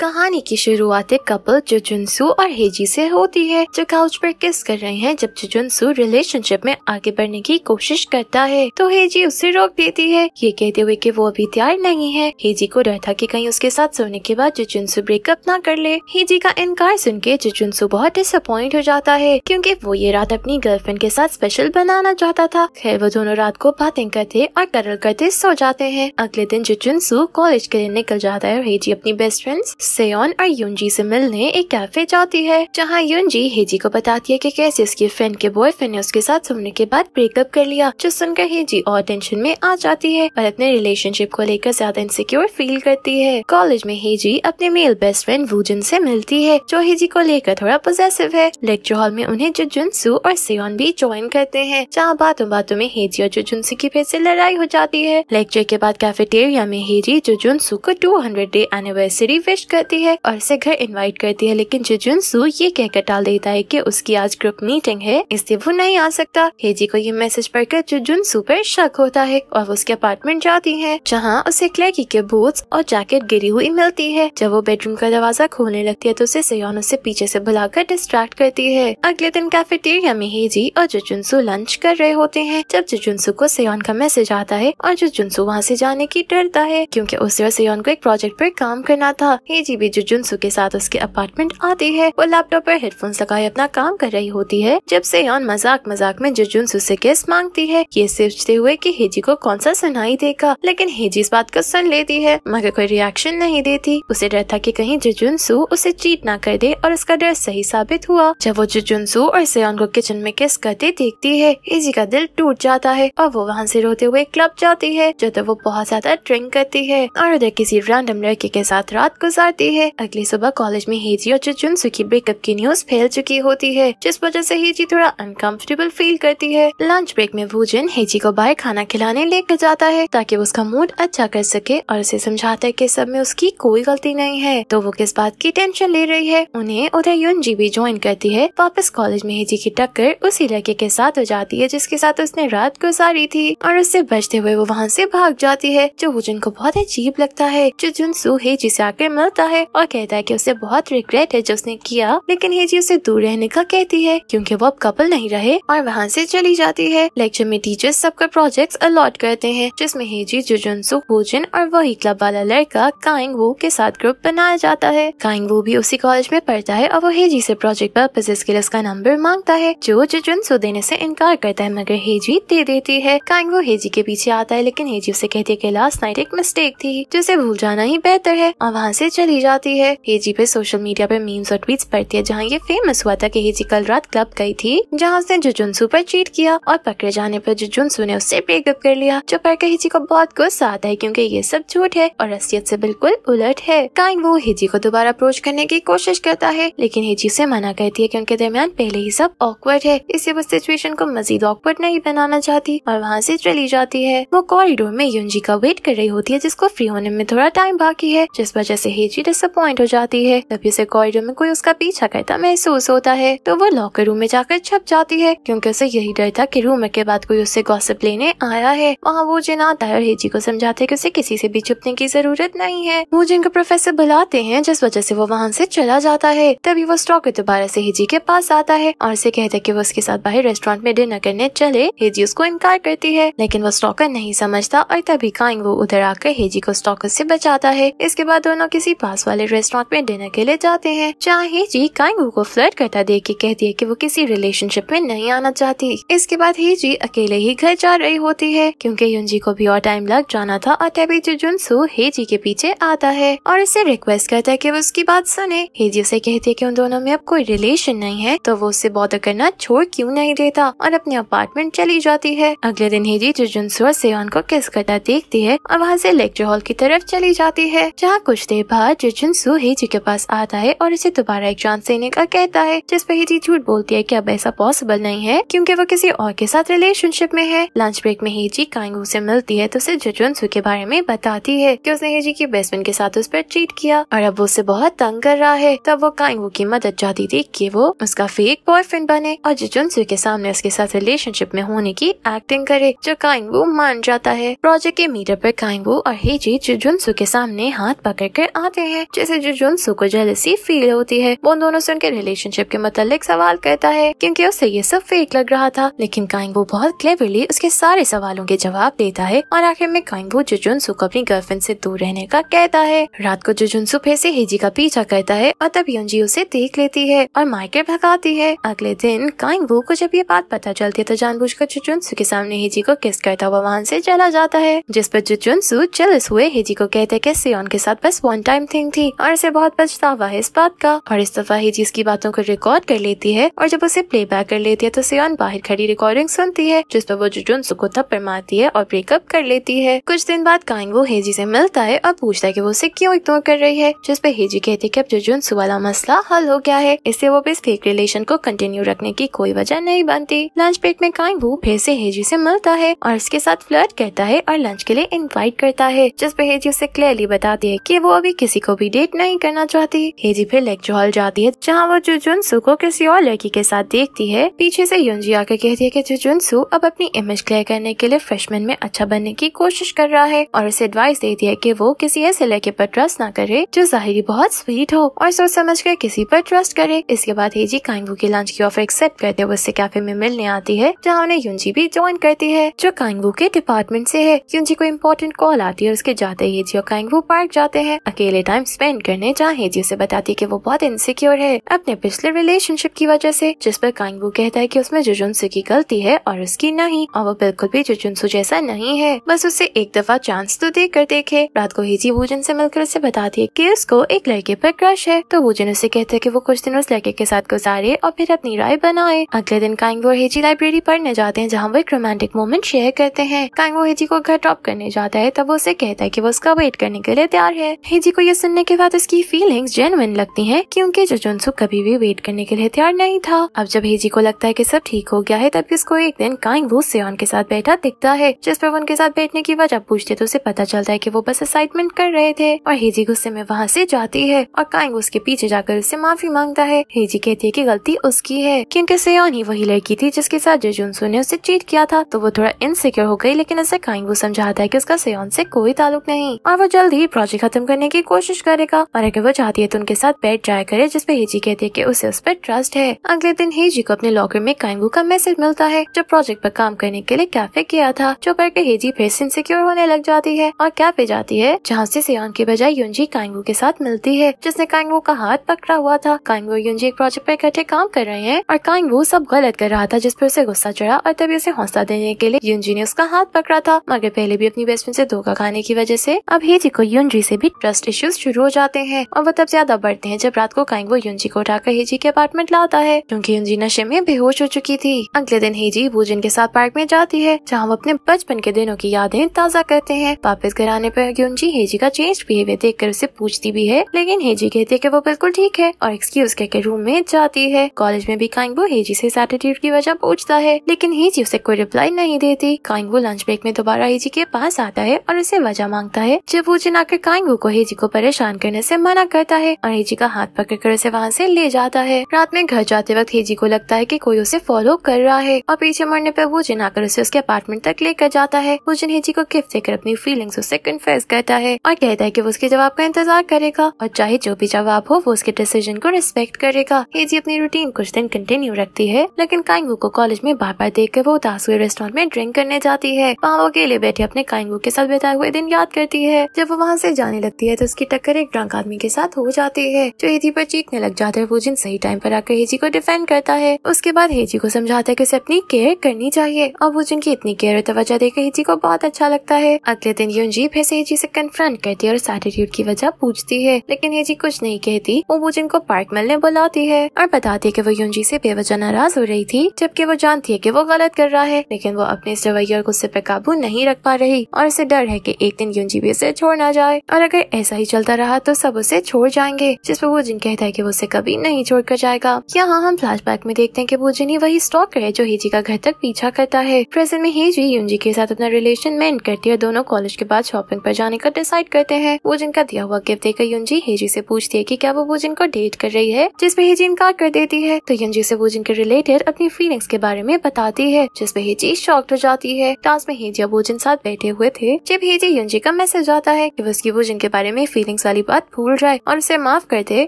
कहानी की शुरुआत एक कपल जो और हेजी से होती है जो काउच पर किस कर रहे हैं जब जुजुनसू रिलेशनशिप में आगे बढ़ने की कोशिश करता है तो हेजी उसे रोक देती है ये कहते हुए कि वो अभी तैयार नहीं है हेजी को डर था कि कहीं उसके साथ सोने के बाद जुजुनसू ब्रेकअप ना कर ले हेजी का इनकार सुन के जुजुनसू बहुत डिसअपॉइंट हो जाता है क्योंकि वो ये रात अपनी गर्लफ्रेंड के साथ स्पेशल बनाना चाहता था खैर वो दोनों रात को बातें करते और करल करते सो जाते हैं अगले दिन जुजुनसू कॉलेज के लिए निकल जाता है और हेजी अपनी बेस्ट फ्रेंड सेयोन और यूनजी से मिलने एक कैफे जाती है जहाँ यूनजी हेजी को बताती है कि कैसे उसकी फ्रेंड के बॉयफ्रेंड ने उसके साथ सुनने के बाद ब्रेकअप कर लिया जो सुनकर हेजी और टेंशन में आ जाती है और अपने रिलेशनशिप को लेकर ज्यादा इनसिक्योर फील करती है कॉलेज में हेजी अपने मेल बेस्ट फ्रेंड वूजन से मिलती है जो हेजी को लेकर थोड़ा पोजेसिव है लेक्चर हॉल में उन्हें जुजुनसू और सेन भी ज्वाइन करते हैं जहाँ बातों बातों में हेजी और जुजुनसू की फिर से लड़ाई हो जाती है लेक्चर के बाद कैफेटेरिया में हेजी जुजुनसू को हंड्रेड डे एनिवर्सरी विश कर करती है और इसे घर इनवाइट करती है लेकिन सू ये कहकर टाल देता है कि उसकी आज ग्रुप मीटिंग है इसलिए वो नहीं आ सकता हेजी को ये मैसेज पढ़कर सू पर शक होता है और वो उसके अपार्टमेंट जाती है जहाँ उसे क्लैकी के बूट्स और जैकेट गिरी हुई मिलती है जब वो बेडरूम का दरवाजा खोलने लगती है तो उसे सयोन उसे पीछे से बुलाकर डिस्ट्रैक्ट करती है अगले दिन कैफेटेरिया में हेजी और जुजुनसू लंच कर रहे होते हैं जब जुजुनसू को सयोन का मैसेज आता है और जुजुनसू वहाँ से जाने की डरता है क्योंकि उसे और सयोन को एक प्रोजेक्ट पर काम करना था जीबी जो जुनसु के साथ उसके अपार्टमेंट आती है वो लैपटॉप पर हेडफोन्स लगाए अपना काम कर रही होती है जब से यौन मजाक मजाक में जो जुनसु से किस मांगती है ये सोचते हुए कि हेजी को कौन सा सुनाई देगा लेकिन हेजी इस बात को सुन लेती है मगर कोई रिएक्शन नहीं देती उसे डर था की कहीं जो उसे चीट ना कर दे और उसका डर सही साबित हुआ जब वो जो और सेन को किचन में किस करते देखती है हेजी का दिल टूट जाता है और वो वहाँ से रोते हुए क्लब जाती है जो तो वो बहुत ज्यादा ड्रिंक करती है और उधर किसी रैंडम लड़के के साथ रात गुजार होती है अगली सुबह कॉलेज में हेजी और चुचुन की ब्रेकअप की न्यूज फैल चुकी होती है जिस वजह से हेजी थोड़ा अनकंफर्टेबल फील करती है लंच ब्रेक में भूजन हेजी को बाहर खाना खिलाने लेकर जाता है ताकि वो उसका मूड अच्छा कर सके और उसे समझाता है की सब में उसकी कोई गलती नहीं है तो वो किस बात की टेंशन ले रही है उन्हें उधर यून जी भी ज्वाइन करती है वापस कॉलेज में हेजी की टक्कर उसी लड़के के साथ हो जाती है जिसके साथ उसने रात गुजारी थी और उससे बचते हुए वो वहाँ से भाग जाती है जो भूजन को बहुत अजीब लगता है जो सू हेजी से आकर मिलता है और कहता है कि उसे बहुत रिग्रेट है जो उसने किया लेकिन हेजी उसे दूर रहने का कहती है क्योंकि वो अब कपल नहीं रहे और वहाँ से चली जाती है लेक्चर में टीचर्स सबका प्रोजेक्ट अलॉट करते हैं जिसमे हेजी जुजुनसु भोजन और वही क्लब वाला लड़का काइंग वो के साथ ग्रुप बनाया जाता है काइंग वो भी उसी कॉलेज में पढ़ता है और वो हेजी से प्रोजेक्ट पर्पजेस के लिए उसका नंबर मांगता है जो जुजुनसु देने से इनकार करता है मगर हेजी दे देती है काइंग वो हेजी के पीछे आता है लेकिन हेजी उसे कहती है की लास्ट नाइट एक मिस्टेक थी जिसे भूल जाना ही बेहतर है और वहाँ से चली ली जाती है हेजी पे सोशल मीडिया पे मीम्स और ट्वीट्स पढ़ती है जहाँ ये फेमस हुआ था कि हेजी कल रात क्लब गई थी जहाँ उसने जुजुनसू पर चीट किया और पकड़े जाने पर जुजुनसू ने उससे ब्रेकअप कर लिया जो पढ़कर हेजी को बहुत गुस्सा आता है क्योंकि ये सब झूठ है और असियत से बिल्कुल उलट है काइन वो हेजी को दोबारा अप्रोच करने की कोशिश करता है लेकिन हेजी उसे मना करती है की उनके दरमियान पहले ही सब ऑकवर्ड है इसे वो सिचुएशन को मजीद ऑकवर्ड नहीं बनाना चाहती और वहाँ ऐसी चली जाती है वो कॉरिडोर में युनजी का वेट कर रही होती है जिसको फ्री होने में थोड़ा टाइम बाकी है जिस वजह से हेजी डिसअपॉइंट हो जाती है तभी उसे कॉरिडोर में कोई उसका पीछा करता महसूस होता है तो वो लॉकर रूम में जाकर छप जाती है क्योंकि उसे यही डर था कि रूम के बाद कोई उससे गॉसिप लेने आया है वहाँ वो जिन आता है और हेजी को समझाते कि उसे किसी से भी छुपने की जरूरत नहीं है वो जिनको प्रोफेसर बुलाते हैं जिस वजह से वो वहाँ से चला जाता है तभी वो स्टॉकर दोबारा से हेजी के पास आता है और उसे कहता है की वो उसके साथ बाहर रेस्टोरेंट में डिनर करने चले हेजी उसको इनकार करती है लेकिन वो स्टॉकर नहीं समझता और तभी काइंग वो उधर आकर हेजी को स्टॉकर से बचाता है इसके बाद दोनों किसी पास वाले रेस्टोरेंट में डिनर के लिए जाते हैं जहाँ जी कांगू को फ्लर्ट करता देख के कहती है कि वो किसी रिलेशनशिप में नहीं आना चाहती इसके बाद ही जी अकेले ही घर जा रही होती है क्योंकि युनजी को भी और टाइम लग जाना था और तभी जुजुनसु हेजी के पीछे आता है और इसे रिक्वेस्ट करता है की वो उसकी बात सुने हेजी उसे कहती है की उन दोनों में अब कोई रिलेशन नहीं है तो वो उससे बॉदर करना छोड़ क्यूँ नहीं देता और अपने अपार्टमेंट चली जाती है अगले दिन हेजी जुजुनसु और सेवन को किस करता देखती है और वहाँ ऐसी लेक्चर हॉल की तरफ चली जाती है जहाँ कुछ देर बाद चेचन हेजी के पास आता है और इसे दोबारा एक चांस देने का कहता है जिस पर हेजी झूठ बोलती है की अब ऐसा पॉसिबल नहीं है क्यूँकी वो किसी और के साथ रिलेशनशिप में है लंच ब्रेक में हेजी कांगू से मिलती है तो उसे जिचुन सु के बारे में बताती है की उसने हेजी की बेस्ट फ्रेंड के साथ उस पर चीट किया और अब वो उसे बहुत तंग कर रहा है तब वो कांगू की मदद चाहती थी की वो उसका फेक बॉयफ्रेंड बने और जुजुनसु के सामने उसके साथ रिलेशनशिप में होने की एक्टिंग करे जो कांगू मान जाता है प्रोजेक्ट के मीटर पर कांगू और हेजी जुजुनसु के सामने हाथ पकड़ कर आते हैं जैसे जो जुनसू को जेलसी फील होती है वो दोनों से उनके रिलेशनशिप के मतलब सवाल करता है क्योंकि उसे ये सब फेक लग रहा था लेकिन काइंगबू बहुत क्लेवरली उसके सारे सवालों के जवाब देता है और आखिर में काइंगबू जुजुनसू को अपनी गर्लफ्रेंड से दूर रहने का कहता है रात को जुजुनसू फिर से हेजी का पीछा करता है और तब योनजी उसे देख लेती है और मायके भगाती है अगले दिन काइंगबू को जब ये बात पता चलती है तो जानबूझ कर जुजुनसु के सामने हेजी को किस करता हुआ वहाँ से चला जाता है जिस पर जुजुनसु जेलस हुए हेजी को कहते हैं उनके साथ बस वन टाइम थे थिंग थी और इसे बहुत पछतावा है इस बात का और इस दफा ही जिसकी बातों को रिकॉर्ड कर लेती है और जब उसे प्ले कर लेती है तो सियान बाहर खड़ी रिकॉर्डिंग सुनती है जिस पर वो जुजुनसु को थप्पड़ मारती है और ब्रेकअप कर लेती है कुछ दिन बाद कांग वो हेजी से मिलता है और पूछता है कि वो उसे क्यों इग्नोर कर रही है जिस पर हेजी कहती है कि अब जुजुनसु वाला मसला हल हो गया है इससे वो इस फेक रिलेशन को कंटिन्यू रखने की कोई वजह नहीं बनती लंच ब्रेक में कांग वो फिर से हेजी से मिलता है और उसके साथ फ्लर्ट कहता है और लंच के लिए इन्वाइट करता है जिस पर हेजी उसे क्लियरली बताती है की वो अभी किसी को भी डेट नहीं करना चाहती हेजी फिर लेक्चर हॉल जाती है जहाँ वो सु को किसी और लड़की के साथ देखती है पीछे से युजी आकर कहती है की जुजुन सु अब अपनी इमेज क्लियर करने के लिए फ्रेशमैन में अच्छा बनने की कोशिश कर रहा है और उसे एडवाइस देती है की वो किसी ऐसे लड़के आरोप ट्रस्ट न करे जो जाहिर बहुत स्वीट हो और सोच समझ कर किसी आरोप ट्रस्ट करे इसके बाद हेजी कांगू की लंच की ऑफर एक्सेप्ट करते हुए उससे कैफे में मिलने आती है जहाँ उन्हें युजी भी ज्वाइन करती है जो कांगू के डिपार्टमेंट ऐसी है युजी को इम्पोर्टेंट कॉल आती है उसके जाते ही हेजी और कांगू पार्क जाते हैं अकेले टाइम टाइम स्पेंड करने चाहे जिसे बताती कि वो बहुत इनसिक्योर है अपने पिछले रिलेशनशिप की वजह से जिस पर कांगबू कहता है कि उसमें जुजुनसु की गलती है और उसकी नहीं और वो बिल्कुल भी जुजुनसु जैसा नहीं है बस उसे एक दफा चांस तो कर देखे रात को हेजी भूजन ऐसी मिलकर उसे बताती है की उसको एक लड़के पर क्रश है तो भूजन उसे कहते है की वो कुछ दिन उस लड़के के साथ गुजारे और फिर अपनी राय बनाए अगले दिन कांगबू और हिजी लाइब्रेरी पढ़ने जाते हैं जहाँ वो एक रोमांटिक मोमेंट शेयर करते हैं कांगबू हिजी को घर ड्रॉप करने जाता है तब उसे कहता है की वो उसका वेट करने के लिए तैयार है हेजी को यह सुनने के बाद उसकी फीलिंग्स जेनुअन लगती हैं क्योंकि जोजुनसु कभी भी वेट करने के लिए तैयार नहीं था अब जब हेजी को लगता है कि सब ठीक हो गया है तभी उसको एक दिन काइंग वो सियान के साथ बैठा दिखता है जिस पर उनके साथ बैठने की वजह पूछते तो उसे पता चलता है की वो बस असाइटमेंट कर रहे थे और हेजी गुस्से में वहाँ ऐसी जाती है और काइंग उसके पीछे जाकर उससे माफी मांगता है हेजी कहती है की गलती उसकी है क्यूँकी सियान ही वही लड़की थी जिसके साथ जोजुनसु ने उसे चीट किया था तो वो थोड़ा इनसिक्योर हो गई लेकिन उसे काइंग वो समझाता है की उसका सियान से कोई ताल्लुक नहीं और वो जल्द ही प्रोजेक्ट खत्म करने की कोशिश कोशिश करेगा और अगर वो चाहती है तो उनके साथ बैठ जाया करे जिसपे हेजी कहती है की उसे उस पर ट्रस्ट है अगले दिन हेजी को अपने लॉकर में कांगू का मैसेज मिलता है जो प्रोजेक्ट पर काम करने के लिए कैफे किया था जो करके हेजी फिर से इनसिक्योर होने लग जाती है और कैफे जाती है जहाँ से सियान के बजाय युजी कांगू के साथ मिलती है जिसने कांगू का हाथ पकड़ा हुआ था कांगो युजी एक प्रोजेक्ट पर इकट्ठे काम कर रहे हैं और कांगो सब गलत कर रहा था जिसपे उसे गुस्सा चढ़ा और तभी उसे हौसला देने के लिए युजी ने उसका हाथ पकड़ा था मगर पहले भी अपनी बेस्ट फ्रेंड ऐसी धोखा खाने की वजह से अब हेजी को युजी से भी ट्रस्ट इश्यूज शुरू हो जाते हैं और वो तब ज्यादा बढ़ते हैं जब रात को कांग वो युनजी को उठाकर हेजी के अपार्टमेंट लाता है क्योंकि युनजी नशे में बेहोश हो चुकी थी अगले दिन हेजी भोजन के साथ पार्क में जाती है जहाँ वो अपने बचपन के दिनों की यादें ताजा करते हैं वापस घर आने पर युनजी हेजी का चेंज बिहेवियर देख कर उसे पूछती भी है लेकिन हेजी कहती है की वो बिल्कुल ठीक है और एक्सक्यूज कहकर रूम में जाती है कॉलेज में भी वो हेजी से एटीट्यूड की वजह पूछता है लेकिन हेजी उसे कोई रिप्लाई नहीं देती कांगबो लंच ब्रेक में दोबारा हेजी के पास आता है और उसे वजह मांगता है जब भूजन आकर कांगबो को हेजी को पर परेशान करने से मना करता है और हेजी का हाथ पकड़ कर उसे वहाँ से ले जाता है रात में घर जाते वक्त हेजी को लगता है कि कोई उसे फॉलो कर रहा है और पीछे मरने पर वो जिन आकर उसे उसके अपार्टमेंट तक लेकर जाता है वो जिन हेजी को गिफ्ट देकर अपनी फीलिंग उसे कन्फेस करता है और कहता है की वो उसके जवाब का इंतजार करेगा और चाहे जो भी जवाब हो वो उसके डिसीजन को रिस्पेक्ट करेगा हेजी अपनी रूटीन कुछ दिन कंटिन्यू रखती है लेकिन काइंगू को कॉलेज में बार बार देख कर वो उदास हुए रेस्टोरेंट में ड्रिंक करने जाती है वहाँ वो अकेले बैठे अपने काइंगू के साथ बिताए हुए दिन याद करती है जब वो वहाँ से जाने लगती है तो उसकी टक्कर एक ड्रंक आदमी के साथ हो जाती है जो हेजी पर चीखने लग जाता है पूजिन सही टाइम पर आकर हेजी को डिफेंड करता है उसके बाद हेजी को समझाता है कि उसे अपनी केयर करनी चाहिए और पूजिन की इतनी केयर तवज्जो देकर हेजी को बहुत अच्छा लगता है अगले दिन यूनजी फिर से हेजी से कन्फ्रंट करती है और उस की वजह पूछती है लेकिन हेजी कुछ नहीं कहती वो पूजिन को पार्क मिलने बुलाती है और बताती है की वो यूनजी से बेवजह नाराज हो रही थी जबकि वो जानती है की वो गलत कर रहा है लेकिन वो अपने इस रवैये और गुस्से पर काबू नहीं रख पा रही और इसे डर है की एक दिन जी भी उसे छोड़ ना जाए और अगर ऐसा ही चलता चलता रहा तो सब उसे छोड़ जाएंगे जिसपे जिन कहता है की वो उसे कभी नहीं छोड़ कर जाएगा यहाँ हम फ्लैशबैक में देखते हैं की भोजन ही वही स्टॉक है जो हेजी का घर तक पीछा करता है प्रेजेंट में हेजी यूनजी के साथ अपना रिलेशन मेंट करती है दोनों कॉलेज के बाद शॉपिंग पर जाने का डिसाइड करते हैं वो का दिया हुआ गिफ्ट देकर युनजी हेजी से पूछती है की क्या वो वोजन को डेट कर रही है जिसपे हेजी इनकार कर देती है तो यूनजी से वो के रिलेटेड अपनी फीलिंग्स के बारे में बताती है जिसपे हेजी शॉक्ट हो जाती है टास्क में हेजी और वोजन साथ बैठे हुए थे जब हेजी यूनजी का मैसेज आता है की उसकी वोजन के बारे में फीलिंग फीलिंग्स वाली बात भूल जाए और उसे माफ कर दे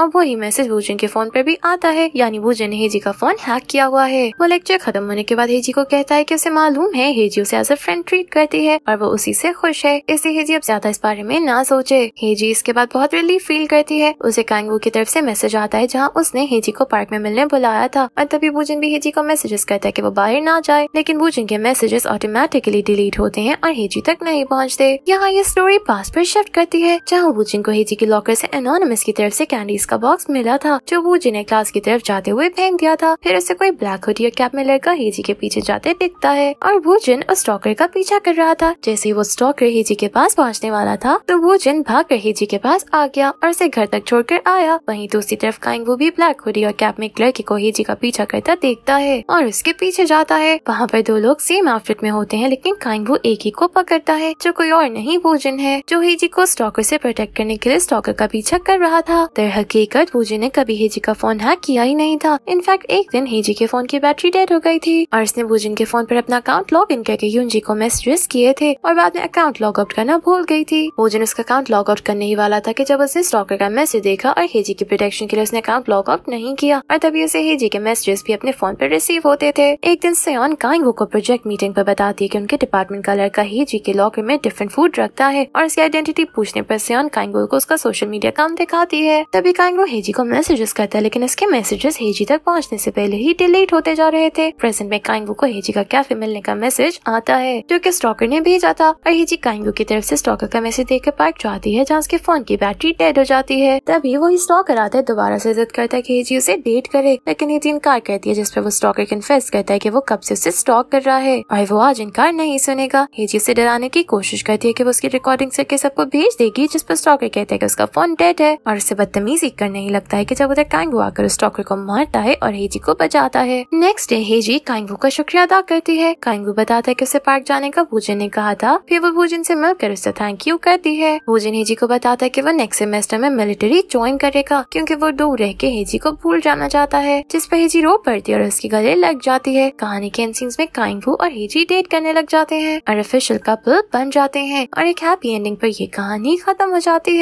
और वही मैसेज भूजन के फोन पर भी आता है यानी भूजन ने हेजी का फोन हैक किया हुआ है वो लेक्चर खत्म होने के बाद हेजी को कहता है की उसे मालूम है हेजी उसे एज ए फ्रेंड ट्रीट करती है और वो उसी से खुश है इसे हेजी अब ज्यादा इस बारे में ना सोचे हेजी इसके बाद बहुत रिलीफ फील करती है उसे कांगू की तरफ से मैसेज आता है जहाँ उसने हेजी को पार्क में मिलने बुलाया था और तभी भूजन भी हेजी को मैसेजेस करता है की वो बाहर ना जाए लेकिन भूजन के मैसेजेस ऑटोमेटिकली डिलीट होते हैं और हेजी तक नहीं पहुँचते यहाँ ये स्टोरी पास पर शिफ्ट करती है जहाँ भूजन को जी के लॉकर से एनोनमस की तरफ से कैंडीज का बॉक्स मिला था जो वो जिन्हें क्लास की तरफ जाते हुए फेंक दिया था फिर उसे कोई ब्लैक हुडी और कैप में लड़का हेजी के पीछे जाते दिखता है और वो जिन उस स्टॉकर का पीछा कर रहा था जैसे ही वो स्टॉकर हेजी के पास पहुँचने वाला था तो वो जिन भाग कर हेजी के पास आ गया और उसे घर तक छोड़ कर आया वही दूसरी तरफ काइंग वो भी ब्लैक हुडी और कैप में एक लड़के को हेजी का पीछा करता देखता है और उसके पीछे जाता है वहाँ पर दो लोग सेम आउटफिट में होते हैं लेकिन काइंग वो एक ही को पकड़ता है जो कोई और नहीं वो जिन है जो हेजी को स्टॉकर से प्रोटेक्ट करने लेकर स्टॉकर का पीछा कर रहा था दर हकीकत पूजे ने कभी हेजी का फोन हैक किया ही नहीं था इनफैक्ट एक दिन हेजी के फोन की बैटरी डेड हो गई थी और इसने भूजन के फोन पर अपना अकाउंट लॉग इन करके यूनजी को मैसेजेस किए थे और बाद में अकाउंट लॉग आउट करना भूल गई थी बूजन उसका अकाउंट लॉग आउट करने ही वाला था की जब उसने स्टॉकर का मैसेज देखा और हेजी की प्रोटेक्शन के लिए उसने अकाउंट लॉग आउट नहीं किया और तभी उसे हेजी के मैसेजेस भी अपने फोन पर रिसीव होते थे एक दिन सयोन कांगो को प्रोजेक्ट मीटिंग पर बताती है की उनके डिपार्टमेंट का लड़का हेजी के लॉकर में डिफरेंट फूड रखता है और उसकी आइडेंटिटी पूछने पर सयोन कांगो को उसका सोशल मीडिया अकाउंट दिखाती है तभी कांगो हेजी को मैसेजेस करता है लेकिन इसके मैसेजेस हेजी तक पहुंचने से पहले ही डिलीट होते जा रहे थे प्रेजेंट में कांगो को हेजी का कैफे मिलने का मैसेज आता है जो की स्टॉकर ने भेजा था और हेजी कांगो की तरफ ऐसी स्टॉकर का मैसेज देख कर पार्क जाती है जहाँ उसके फोन की बैटरी डेड हो जाती है तभी वो स्टॉकर आता है दोबारा से जिद करता है की हेजी उसे डेट करे लेकिन हेजी इनकार करती है जिसपे वो स्टॉकर कन्फेस करता है की वो कब से उसे स्टॉक कर रहा है और वो आज इनकार नहीं सुनेगा हेजी उसे डराने की कोशिश करती है की वो उसकी रिकॉर्डिंग करके सबको भेज देगी जिस पर स्टॉकर कहते हैं कि उसका फोन डेड है और उसे बदतमीजी करने ही लगता है कि जब उधर कांगू आकर उस टॉकर को मारता है और हेजी को बचाता है नेक्स्ट डे हेजी कांगू का शुक्रिया अदा करती है कांगू बताता है की उसे पार्क जाने का भूजन ने कहा था फिर वो भूजन से मिलकर उसे थैंक यू करती है भूजन हेजी को बताता है की वो नेक्स्ट सेमेस्टर में मिलिट्री ज्वाइन करेगा क्यूँकी वो दूर रह के हेजी को भूल जाना चाहता है जिस पर हेजी रो पड़ती है और उसकी गले लग जाती है कहानी के इन में काइंगू और हेजी डेट करने लग जाते हैं और ऑफिशियल कपल बन जाते हैं और एक हैप्पी एंडिंग पर ये कहानी खत्म हो जाती है